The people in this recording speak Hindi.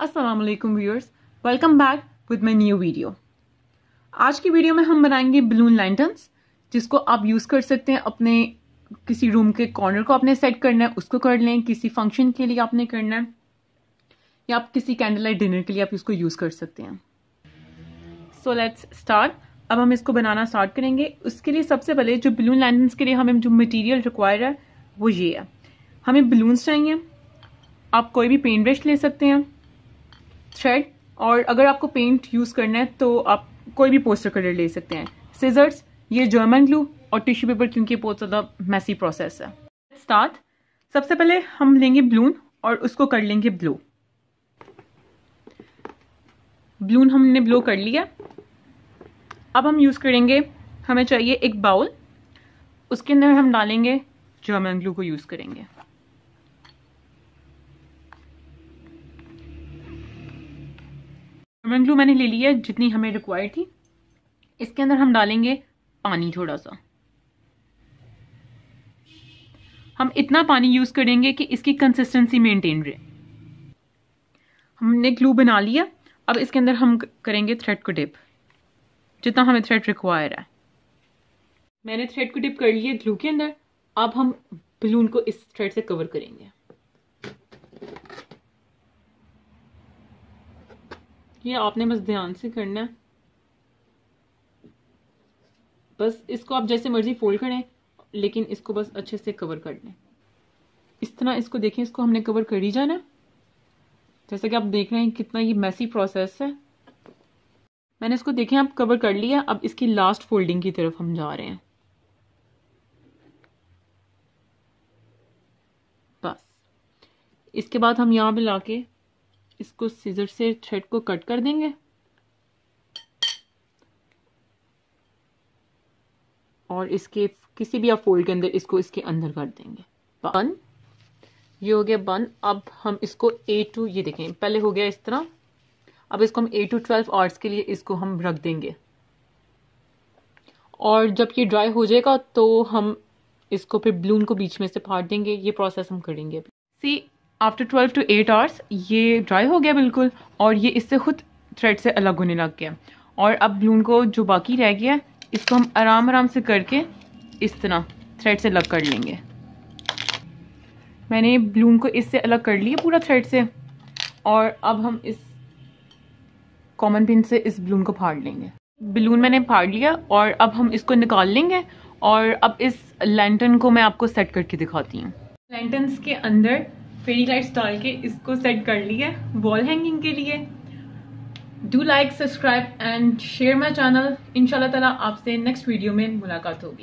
Aslam viewers welcome back with my new video आज की वीडियो में हम बनाएंगे बलून लैंटन्स जिसको आप यूज़ कर सकते हैं अपने किसी रूम के कॉर्नर को आपने सेट करना है उसको कर लें किसी फंक्शन के लिए आपने करना है या आप किसी कैंडल लाइट डिनर के लिए आप इसको यूज़ कर सकते हैं सो लेट्स स्टार्ट अब हम इसको बनाना स्टार्ट करेंगे उसके लिए सबसे पहले जो बलून लैंटन्स के लिए हमें जो मटेरियल रिक्वायर है वो ये है हमें बलून्स चाहिए आप कोई भी पेंट ब्रश ले सकते हैं थ्रेड और अगर आपको पेंट यूज़ करना है तो आप कोई भी पोस्टर कलर ले सकते हैं सीजर्स ये जर्मन ग्लू और टिश्यू पेपर क्योंकि बहुत ज़्यादा मैसी प्रोसेस है स्टार्ट सबसे पहले हम लेंगे ब्लून और उसको कर लेंगे ब्लू ब्लून हमने ब्लो कर लिया अब हम यूज़ करेंगे हमें चाहिए एक बाउल उसके अंदर हम डालेंगे जर्मन ग्लू को यूज़ करेंगे अमरन ग्लू मैंने ले लिया है जितनी हमें रिक्वायर्ड थी इसके अंदर हम डालेंगे पानी थोड़ा सा हम इतना पानी यूज़ करेंगे कि इसकी कंसिस्टेंसी मेंटेन रहे हमने ग्लू बना लिया अब इसके अंदर हम करेंगे थ्रेड को डिप जितना हमें थ्रेड रिक्वायर है मैंने थ्रेड को डिप कर लिया ग्लू के अंदर अब हम बलून को इस थ्रेड से कवर करेंगे ये आपने बस ध्यान से करना है बस इसको आप जैसे मर्जी फोल्ड करें लेकिन इसको बस अच्छे से कवर कर लें इस तरह इसको देखें इसको हमने कवर कर ही जाना जैसे कि आप देख रहे हैं कितना ये मैसी प्रोसेस है मैंने इसको देखें आप कवर कर लिया अब इसकी लास्ट फोल्डिंग की तरफ हम जा रहे हैं बस इसके बाद हम यहाँ पे लाके इसको सीजर से थ्रेड को कट कर देंगे और इसके किसी भी आप फोल्ड के अंदर इसको इसके अंदर कर देंगे बन ये हो गया बन अब हम इसको ए टू ये देखें पहले हो गया इस तरह अब इसको हम ए टू ट्वेल्व आवर्स के लिए इसको हम रख देंगे और जब ये ड्राई हो जाएगा तो हम इसको फिर ब्लून को बीच में से फाड़ देंगे ये प्रोसेस हम करेंगे see after twelve to eight hours ये ड्राई हो गया बिल्कुल और ये इससे खुद थ्रेड से अलग होने लग गया और अब बलून को जो बाकी रह गया इसको हम आराम आराम से करके इस तरह थ्रेड से अलग कर लेंगे मैंने बलून को इससे अलग कर लिया पूरा थ्रेड से और अब हम इस कॉमन पिन से इस बलून को फाड़ लेंगे बलून मैंने फाड़ लिया और अब हम इसको निकाल लेंगे और अब इस लैंटन को मैं आपको सेट करके दिखाती हूँ लैंटन्स के अंदर फेरी लाइट्स डाल के इसको सेट कर लिया वॉल हैंगिंग के लिए do like subscribe and share my channel इन ताला आपसे नेक्स्ट वीडियो में मुलाकात होगी